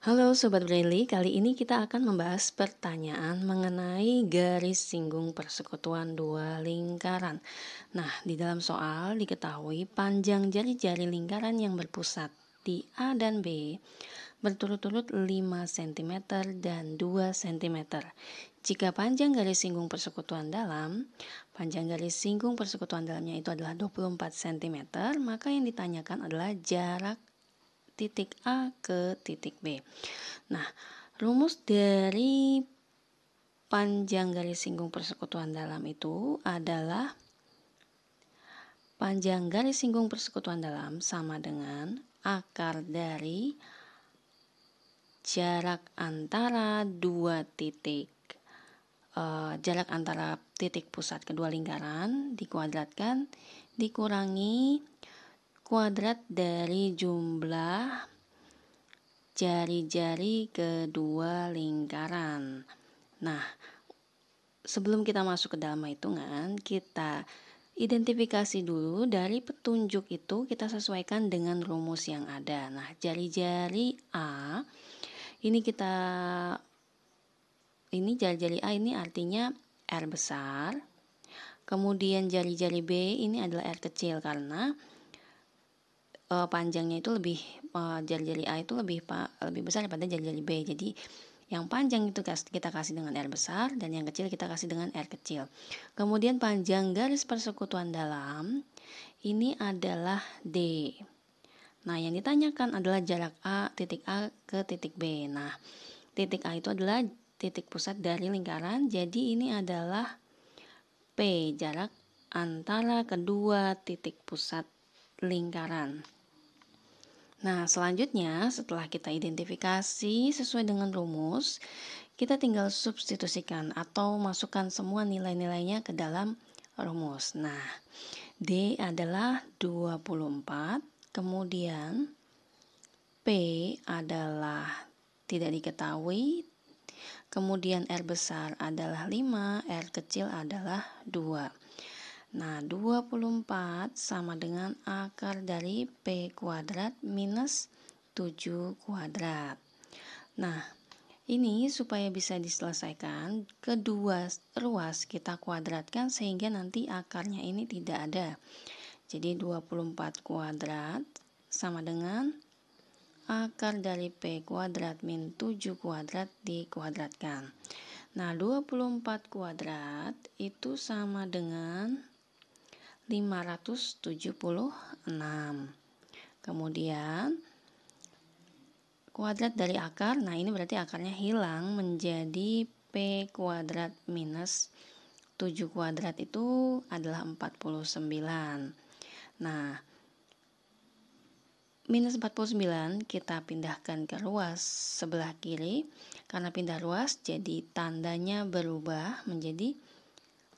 Halo Sobat Braille, kali ini kita akan membahas pertanyaan mengenai garis singgung persekutuan dua lingkaran. Nah, di dalam soal diketahui panjang jari-jari lingkaran yang berpusat di A dan B berturut-turut 5 cm dan 2 cm. Jika panjang garis singgung persekutuan dalam, panjang garis singgung persekutuan dalamnya itu adalah 24 cm, maka yang ditanyakan adalah jarak titik A ke titik B. Nah, rumus dari panjang garis singgung persekutuan dalam itu adalah panjang garis singgung persekutuan dalam sama dengan akar dari jarak antara dua titik e, jarak antara titik pusat kedua lingkaran dikuadratkan dikurangi kuadrat dari jumlah jari-jari kedua lingkaran. Nah, sebelum kita masuk ke dalam hitungan, kita identifikasi dulu dari petunjuk itu kita sesuaikan dengan rumus yang ada. Nah, jari-jari A ini kita ini jari-jari A ini artinya R besar. Kemudian jari-jari B ini adalah R kecil karena uh, panjangnya itu lebih uh, jari-jari A itu lebih pa, lebih besar daripada jari-jari B. Jadi yang panjang itu kita kasih dengan R besar dan yang kecil kita kasih dengan R kecil. Kemudian panjang garis persekutuan dalam ini adalah D. Nah, yang ditanyakan adalah jarak A titik A ke titik B. Nah, titik A itu adalah titik pusat dari lingkaran. Jadi ini adalah P, jarak antara kedua titik pusat lingkaran. Nah, selanjutnya setelah kita identifikasi sesuai dengan rumus, kita tinggal substitusikan atau masukkan semua nilai-nilainya ke dalam rumus. Nah, D adalah 24, kemudian P adalah tidak diketahui, kemudian R besar adalah 5, R kecil adalah 2. Nah, 24 sama dengan akar dari P kuadrat minus 7 kuadrat. Nah, ini supaya bisa diselesaikan, kedua ruas kita kuadratkan sehingga nanti akarnya ini tidak ada. Jadi 24 kuadrat sama dengan akar dari P kuadrat min 7 kuadrat dikuadratkan. Nah, 24 kuadrat itu sama dengan 576. Kemudian kuadrat dari akar. Nah, ini berarti akarnya hilang menjadi P kuadrat minus 7 kuadrat itu adalah 49. Nah, minus 49 kita pindahkan ke ruas sebelah kiri. Karena pindah ruas, jadi tandanya berubah menjadi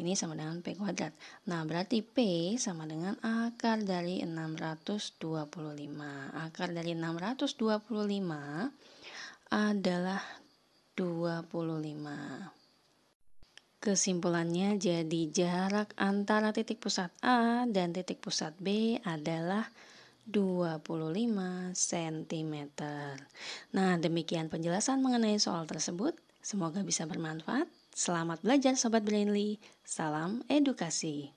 Ini sama dengan P kuadrat. Nah, berarti P sama dengan akar dari 625. Akar dari 625 adalah 25. Kesimpulannya, jadi jarak antara titik pusat A dan titik pusat B adalah 25 cm. Nah, demikian penjelasan mengenai soal tersebut. Semoga bisa bermanfaat. Selamat belajar Sobat Brainly, salam edukasi.